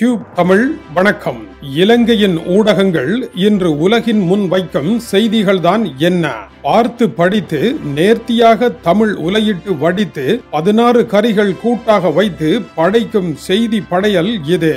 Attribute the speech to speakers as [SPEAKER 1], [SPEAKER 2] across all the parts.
[SPEAKER 1] tube Tamil வணக்கம் இலங்கையின் ஊடகங்கள் இன்று உலகின் முன் வைக்கும் செய்திகள்தான் என்ன பார்த்து படித்து நேர்த்தியாக தமிழ் உலையிட்டு வடித்து பதினாறு கரிகள் கூட்டாக வைத்து படைக்கும் செய்தி படையல் இது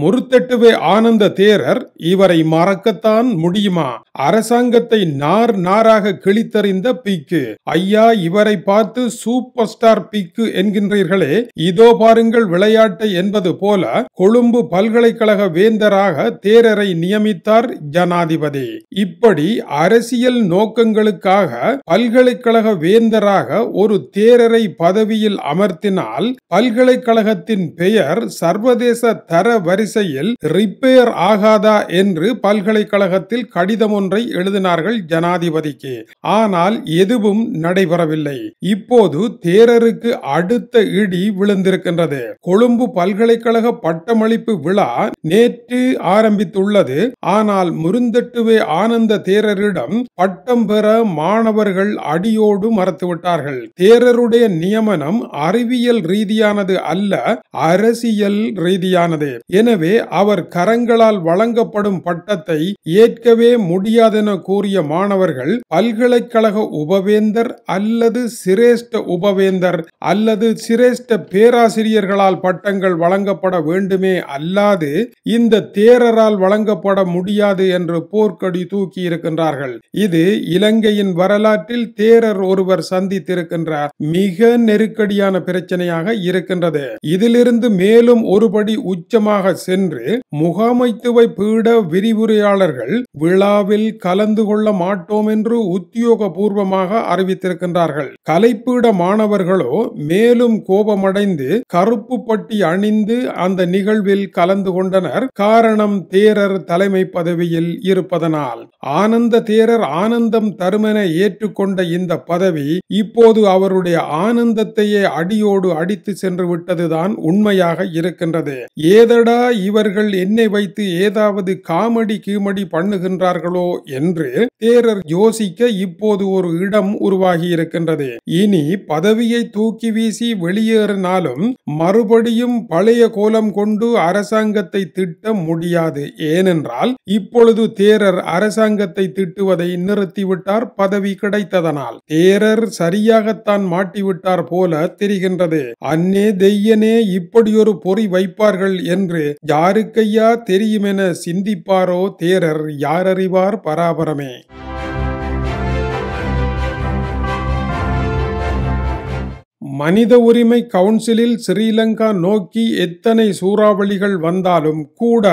[SPEAKER 1] முருத்தெட்டுவே ஆனந்த தேரர் இவரை மறக்கத்தான் முடியுமா அரசாங்கத்தை நார் நாராக கிழித்தறிந்த பிக்கு ஐயா இவரை பார்த்து சூப்பர் ஸ்டார் பிக்கு என்கின்றீர்களே இதோ பாருங்கள் விளையாட்டை என்பது போல கொழும்பு பல்கலைக்கழக வேந்தராக தேரரை நியமித்தார் ஜனாதிபதி இப்படி அரசியல் நோக்கங்களுக்காக பல்கலைக்கழக வேந்தராக ஒரு தேரரை பதவியில் அமர்த்தினால் பல்கலைக்கழகத்தின் பெயர் சர்வதேச தர வரிசையில் ரிப்பேர் ஆகாதா என்று பல்கலைக்கழகத்தில் கடிதம் ஒன்றை எழுதினார்கள் ஜனாதிபதிக்கு ஆனால் எதுவும் நடைபெறவில்லை இப்போது தேரருக்கு அடுத்த இடி விழுந்திருக்கின்றது கொழும்பு பல்கலைக்கழக பட்டமளிப்பு விழா நேற்று ஆரம்பித்துள்ளது ஆனால் முருந்தட்டுவே ஆனந்த தேரரிடம் பட்டம் பெற மாணவர்கள் அடியோடு மறத்துவிட்டார்கள் தேரருடைய நியமனம் அறிவியல் ரீதியானது அல்ல அரசியல் ரீதியானது எனவே அவர் கரங்களால் வழங்கப்படும் பட்டத்தை ஏற்கவே முடியாதென கூறிய மாணவர்கள் பல்கலைக்கழக உபவேந்தர் அல்லது சிரேஷ்ட உபவேந்தர் அல்லது சிரேஷ்ட பேராசிரியர்களால் பட்டங்கள் வழங்கப்பட வேண்டுமே அல்லாது இந்த தேரரால் வழங்கப்பட முடியாது என்று போர்க்கடி தூக்கி இருக்கின்றார்கள் இது இலங்கையின் வரலாற்றில் தேரர் ஒருவர் சந்தித்திருக்கின்ற மிக நெருக்கடியான பிரச்சனையாக இருக்கின்றது இதிலிருந்து மேலும் ஒருபடி உச்சமாக சென்று முகாமைத்துவ பீட விரிவுரையாளர்கள் விழாவில் கலந்து கொள்ள மாட்டோம் என்று உத்தியோகபூர்வமாக அறிவித்திருக்கின்றார்கள் கலைப்பீட மாணவர்களோ மேலும் கோபமடைந்து கருப்பு பட்டி அணிந்து அந்த நிகழ்வில் கலந்து கொண்டனர் காரணம் தேரர் தலைமை பதவியில் இருப்பதனால் ஆனந்த தேரர் ஆனந்தம் தருமென ஏற்றுக்கொண்ட இந்த பதவி இப்போது அவருடைய ஆனந்தத்தையே அடியோடு அடித்து சென்று விட்டதுதான் உண்மையாக இருக்கின்றது ஏதடா இவர்கள் என்னை வைத்து ஏதாவது காமெடி கீமடி பண்ணுகின்றார்களோ என்று தேரர் யோசிக்க இப்போது ஒரு இடம் உருவாகி இருக்கின்றது இனி பதவியை தூக்கி வீசி வெளியேறினாலும் மறுபடியும் பழைய கோலம் கொண்டு அரசாங்கத்தை திட்ட முடியாது ஏனென்றால் இப்பொழுது தேரர் அரசாங்கத்தை திட்டுவதை நிறுத்திவிட்டார் பதவி கிடைத்ததனால் தேரர் சரியாகத்தான் மாட்டிவிட்டார் போல தெரிகின்றது அன்னே தெய்யனே இப்படியொரு பொறி வைப்பார்கள் என்று யாருக்கையா தெரியுமென சிந்திப்பாரோ தேரர் யாரறிவார் பராபரமே மனித உரிமை கவுன்சிலில் ஸ்ரீலங்கா நோக்கி எத்தனை சூறாவளிகள் வந்தாலும் கூட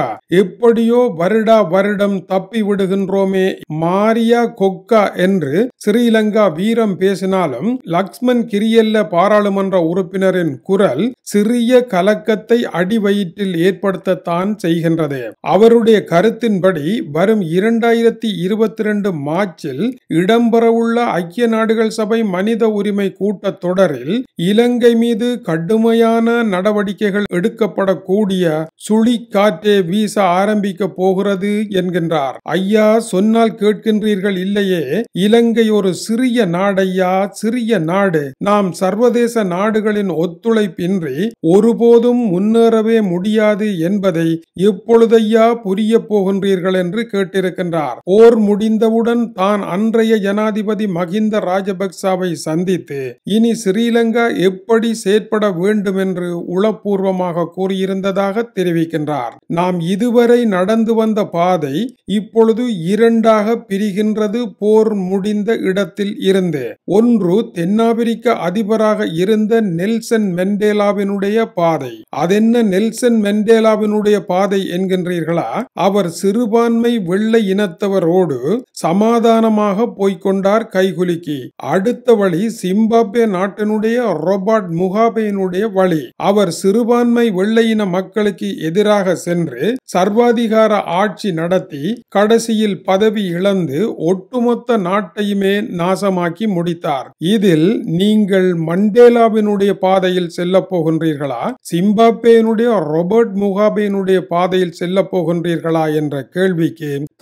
[SPEAKER 1] எப்படியோ வருடா வருடம் தப்பி விடுகின்றோமே மாரியா கொக்கா என்று ஸ்ரீலங்கா வீரம் பேசினாலும் லக்ஷ்மண் கிரியல்ல பாராளுமன்ற உறுப்பினரின் குரல் சிறிய கலக்கத்தை அடிவயிற்றில் ஏற்படுத்தத்தான் செய்கின்றது அவருடைய கருத்தின்படி வரும் இரண்டாயிரத்தி இருபத்தி ரெண்டு மார்ச்சில் இடம்பெறவுள்ள ஐக்கிய நாடுகள் சபை மனித உரிமை கூட்டத் தொடரில் இலங்கை மீது கடுமையான நடவடிக்கைகள் எடுக்கப்படக்கூடிய சுழி காற்றே வீச ஆரம்பிக்க போகிறது என்கின்றார் ஐயா சொன்னால் கேட்கின்றீர்கள் இல்லையே இலங்கை ஒரு சிறிய நாடையா சிறிய நாடு நாம் சர்வதேச நாடுகளின் ஒத்துழைப்பின்றி ஒருபோதும் முன்னேறவே முடியாது என்பதை இப்பொழுதையா புரிய போகின்றீர்கள் என்று கேட்டிருக்கின்றார் போர் முடிந்தவுடன் தான் அன்றைய ஜனாதிபதி மகிந்த ராஜபக்சாவை சந்தித்து இனி ஸ்ரீலங்கா எப்படி செயற்பட வேண்டும் என்று உளப்பூர்வமாக கூறியிருந்ததாக தெரிவிக்கின்றார் நாம் இதுவரை நடந்து வந்த பாதை இப்பொழுது இரண்டாக பிரிகின்றது போர் முடிந்த இடத்தில் இருந்து ஒன்று தென்னாப்பிரிக்க அதிபராக இருந்த நெல்சன் மெண்டேலாவினுடைய பாதை அதென்ன நெல்சன் மெண்டேலாவினுடைய பாதை என்கின்றீர்களா அவர் சிறுபான்மை வெள்ளை இனத்தவரோடு சமாதானமாக போய்கொண்டார் கைகுலுக்கி அடுத்த வழி சிம்பாப்வே நாட்டினுடைய ரோபர்ட் முகாபேனுடைய வழி அவர் சிறுபான்மை வெள்ளையின மக்களுக்கு எதிராக சென்று சர்வாதிகார ஆட்சி நடத்தி கடைசியில் பதவி இழந்து ஒட்டுமொத்த நாட்டையுமே நாசமாக்கி முடித்தார் இதில் நீங்கள் மண்டேலாவினுடைய பாதையில் செல்ல போகின்றீர்களா சிம்பாபேனுடைய ரோபர்ட் முகாபேனுடைய பாதையில் செல்ல போகின்றீர்களா என்ற கேள்விக்கு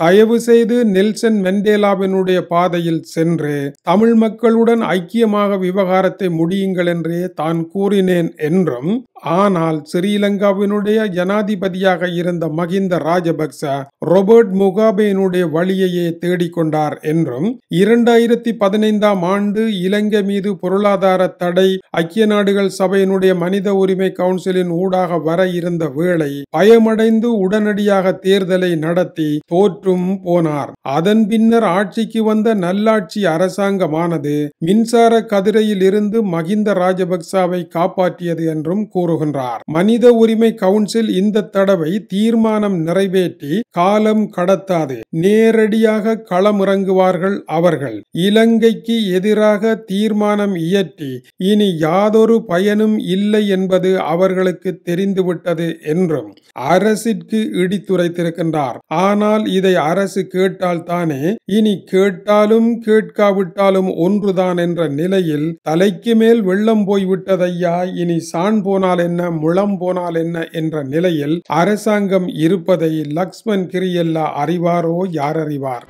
[SPEAKER 1] தயவு செய்து நெல்சன் மெண்டேலாவினுடைய பாதையில் சென்று தமிழ் மக்களுடன் ஐக்கியமாக விவகாரத்தை முடியுங்கள் செய்யுங்கள் என்றே தான் கூறினேன் என்றும் ஆனால் ஸ்ரீலங்காவினுடைய ஜனாதிபதியாக இருந்த மகிந்த ராஜபக்ச ரொபர்ட் முகாபேனுடைய வழியையே தேடிக்கொண்டார் என்றும் இரண்டாயிரத்தி பதினைந்தாம் ஆண்டு இலங்கை மீது பொருளாதார தடை ஐக்கிய நாடுகள் சபையினுடைய மனித உரிமை கவுன்சிலின் ஊடாக வர இருந்த வேளை பயமடைந்து உடனடியாக தேர்தலை நடத்தி தோற்றும் போனார் அதன் பின்னர் ஆட்சிக்கு வந்த நல்லாட்சி அரசாங்கமானது மின்சார கதிரையில் இருந்து மகிந்த ராஜபக்சாவை காப்பாற்றியது என்றும் கூறினார் கூறுகின்றார் மனித உரிமை கவுன்சில் இந்த தடவை தீர்மானம் நிறைவேற்றி காலம் கடத்தாது நேரடியாக களமிறங்குவார்கள் அவர்கள் இலங்கைக்கு எதிராக தீர்மானம் இயற்றி இனி யாதொரு பயனும் இல்லை என்பது அவர்களுக்கு தெரிந்துவிட்டது என்றும் அரசிற்கு இடித்துரைத்திருக்கின்றார் ஆனால் இதை அரசு கேட்டால் தானே இனி கேட்டாலும் கேட்காவிட்டாலும் ஒன்றுதான் என்ற நிலையில் தலைக்கு மேல் வெள்ளம் போய்விட்டதையா இனி சான் போனால் போனால் என்ன முளம் போனால் என்ன என்ற நிலையில் அரசாங்கம் இருப்பதை லக்ஷ்மண் கிரியெல்லா அறிவாரோ யார் அறிவார்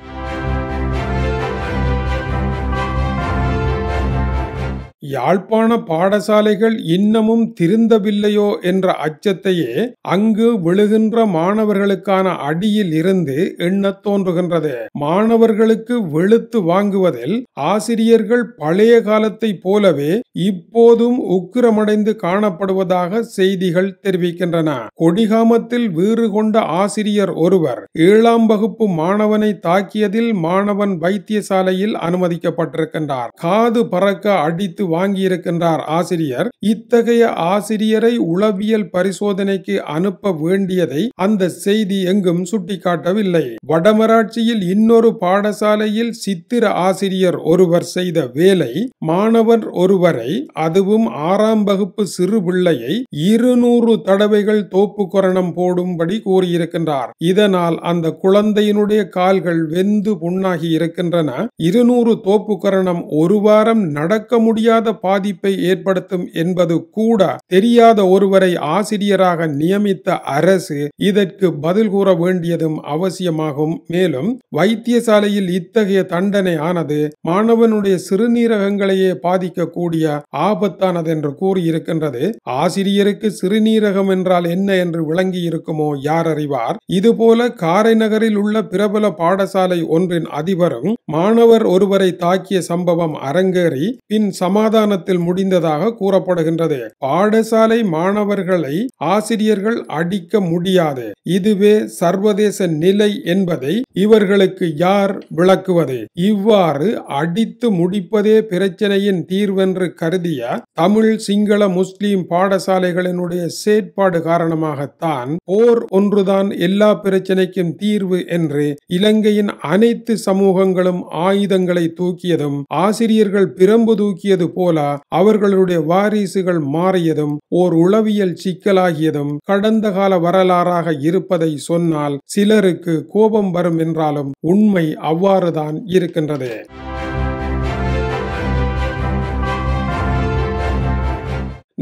[SPEAKER 1] யாழ்ப்பாண பாடசாலைகள் இன்னமும் திருந்தவில்லையோ என்ற அச்சத்தையே அங்கு விழுகின்ற மாணவர்களுக்கான அடியில் இருந்து எண்ணத் தோன்றுகின்றது மாணவர்களுக்கு வெளுத்து வாங்குவதில் ஆசிரியர்கள் பழைய காலத்தை போலவே இப்போதும் உக்கிரமடைந்து காணப்படுவதாக செய்திகள் தெரிவிக்கின்றன கொடிகாமத்தில் வீறு கொண்ட ஆசிரியர் ஒருவர் ஏழாம் வகுப்பு மாணவனை தாக்கியதில் மாணவன் வைத்தியசாலையில் அனுமதிக்கப்பட்டிருக்கின்றார் காது பறக்க அடித்து வாங்கியிருக்கின்றார் ஆசிரியர் இத்தகைய ஆசிரியரை உளவியல் பரிசோதனைக்கு அனுப்ப வேண்டியதை அந்த செய்தி எங்கும் சுட்டிக்காட்டவில்லை வடமராட்சியில் இன்னொரு பாடசாலையில் சித்திர ஆசிரியர் ஒருவர் செய்த வேலை மாணவர் ஒருவரை அதுவும் ஆறாம் வகுப்பு சிறு பிள்ளையை இருநூறு தடவைகள் தோப்புக்கரணம் போடும்படி கூறியிருக்கின்றார் இதனால் அந்த குழந்தையினுடைய கால்கள் வெந்து புண்ணாகி இருக்கின்றன இருநூறு தோப்புக்கரணம் ஒரு வாரம் நடக்க முடியாத தெரியாத பாதிப்பை ஏற்படுத்தும் என்பது கூட தெரியாத ஒருவரை ஆசிரியராக நியமித்த அரசு இதற்கு பதில் கூற வேண்டியதும் அவசியமாகும் மேலும் வைத்தியசாலையில் இத்தகைய தண்டனை ஆனது மாணவனுடைய சிறுநீரகங்களையே பாதிக்கக்கூடிய ஆபத்தானது என்று கூறியிருக்கின்றது ஆசிரியருக்கு சிறுநீரகம் என்றால் என்ன என்று விளங்கி இருக்குமோ யார் அறிவார் இதுபோல காரை நகரில் உள்ள பிரபல பாடசாலை ஒன்றின் அதிபரும் மாணவர் ஒருவரை தாக்கிய சம்பவம் அரங்கேறி பின் சமாத சமாதானத்தில் முடிந்ததாக கூறப்படுகின்றது பாடசாலை மாணவர்களை ஆசிரியர்கள் அடிக்க முடியாது இதுவே சர்வதேச நிலை என்பதை இவர்களுக்கு யார் விளக்குவது இவ்வாறு அடித்து முடிப்பதே பிரச்சனையின் தீர்வென்று கருதிய தமிழ் சிங்கள முஸ்லிம் பாடசாலைகளினுடைய செயற்பாடு காரணமாகத்தான் போர் ஒன்றுதான் எல்லா பிரச்சனைக்கும் தீர்வு என்று இலங்கையின் அனைத்து சமூகங்களும் ஆயுதங்களை தூக்கியதும் ஆசிரியர்கள் பிரம்பு தூக்கியது போல அவர்களுடைய வாரிசுகள் மாறியதும் ஓர் உளவியல் சிக்கலாகியதும் கடந்த கால வரலாறாக இருப்பதை சொன்னால் சிலருக்கு கோபம் வரும் என்றாலும் உண்மை அவ்வாறுதான் இருக்கின்றது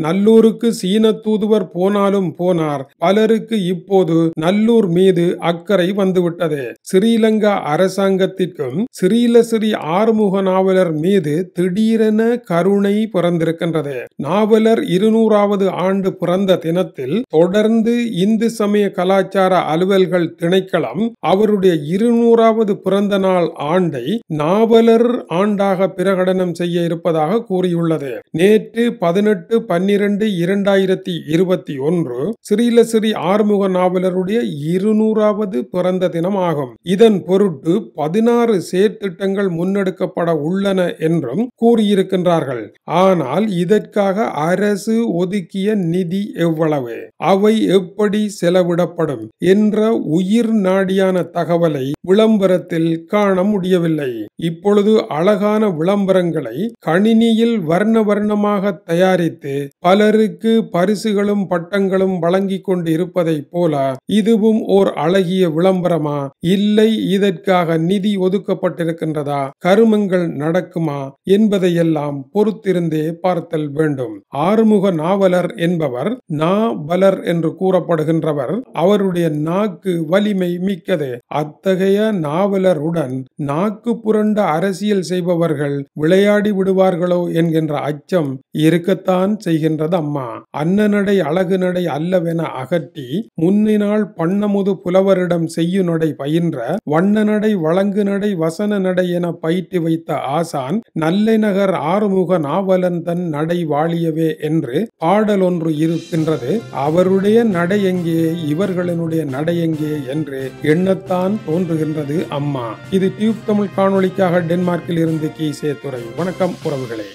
[SPEAKER 1] நல்லூருக்கு சீன தூதுவர் போனாலும் போனார் பலருக்கு இப்போது நல்லூர் மீது அக்கறை வந்துவிட்டது ஸ்ரீலங்கா அரசாங்கத்திற்கும் ஸ்ரீ ஆறுமுக நாவலர் மீது திடீரென கருணை பிறந்திருக்கின்றது நாவலர் இருநூறாவது ஆண்டு பிறந்த தினத்தில் தொடர்ந்து இந்து சமய கலாச்சார அலுவல்கள் திணைக்களம் அவருடைய இருநூறாவது பிறந்த நாள் ஆண்டை நாவலர் ஆண்டாக பிரகடனம் செய்ய இருப்பதாக கூறியுள்ளது நேற்று பதினெட்டு பன்னெண்டு பன்னிரண்டு இரண்டாயிரத்தி இருபத்தி ஒன்று ஸ்ரீலஸ்ரீ ஆறுமுக நாவலருடைய இருநூறாவது பிறந்த தினம் ஆகும் இதன் பொருட்டு பதினாறு செயற்திட்டங்கள் முன்னெடுக்கப்பட உள்ளன என்றும் கூறியிருக்கின்றார்கள் ஆனால் இதற்காக அரசு ஒதுக்கிய நிதி எவ்வளவு அவை எப்படி செலவிடப்படும் என்ற உயிர் நாடியான தகவலை விளம்பரத்தில் காண முடியவில்லை இப்பொழுது அழகான விளம்பரங்களை கணினியில் வர்ண வர்ணமாக தயாரித்து பலருக்கு பரிசுகளும் பட்டங்களும் வழங்கி கொண்டு இருப்பதைப் போல இதுவும் ஓர் அழகிய விளம்பரமா இல்லை இதற்காக நிதி ஒதுக்கப்பட்டிருக்கின்றதா கருமங்கள் நடக்குமா என்பதையெல்லாம் பொறுத்திருந்தே பார்த்தல் வேண்டும் ஆறுமுக நாவலர் என்பவர் நா பலர் என்று கூறப்படுகின்றவர் அவருடைய நாக்கு வலிமை மிக்கது அத்தகைய நாவலருடன் நாக்கு புரண்ட அரசியல் செய்பவர்கள் விளையாடி விடுவார்களோ என்கின்ற அச்சம் இருக்கத்தான் செய்கிறது செய்கின்றது அம்மா அண்ணனடை அழகு நடை அல்லவென அகற்றி முன்னினால் பண்ணமுது புலவரிடம் செய்யு நடை பயின்ற வண்ண நடை வழங்கு நடை வசன நடை என பயிற்று வைத்த ஆசான் நல்லை நகர் ஆறுமுக நாவலன் தன் நடை வாழியவே என்று பாடல் ஒன்று இருக்கின்றது அவருடைய நடை எங்கே இவர்களினுடைய நடை எங்கே என்று எண்ணத்தான் தோன்றுகின்றது அம்மா இது டியூப் தமிழ் காணொலிக்காக டென்மார்க்கில் இருந்து கீசே துறை வணக்கம் உறவுகளே